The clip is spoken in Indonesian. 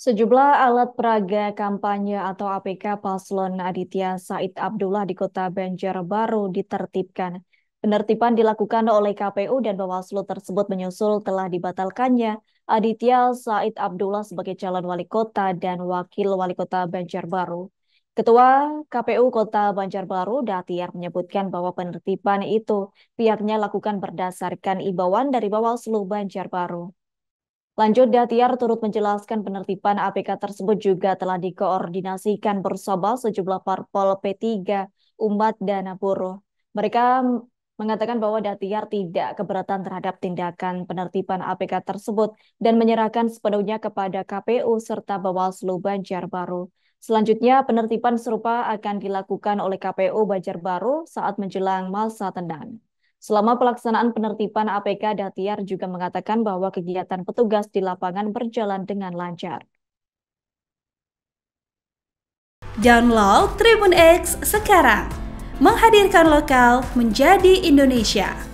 Sejumlah alat peraga kampanye atau APK Paslon Aditya Said Abdullah di kota Banjarbaru ditertibkan. Penertiban dilakukan oleh KPU dan Bawaslu tersebut menyusul telah dibatalkannya Aditya Said Abdullah sebagai calon wali kota dan wakil wali kota Banjarbaru. Ketua KPU Kota Banjarbaru, Datiar, menyebutkan bahwa penertiban itu pihaknya lakukan berdasarkan imbauan dari Bawaslu Banjarbaru. Lanjut, Datiar turut menjelaskan penertiban APK tersebut juga telah dikoordinasikan bersama sejumlah parpol P3, Umat, dan Apuro. Mereka mengatakan bahwa Datiar tidak keberatan terhadap tindakan penertiban APK tersebut dan menyerahkan sepenuhnya kepada KPU serta Bawaslu Banjarbaru. Selanjutnya, penertiban serupa akan dilakukan oleh KPU Banjarbaru saat menjelang masa tenang. Selama pelaksanaan penertiban APK Datiar juga mengatakan bahwa kegiatan petugas di lapangan berjalan dengan lancar. Download Tribun X sekarang. Menghadirkan lokal menjadi Indonesia.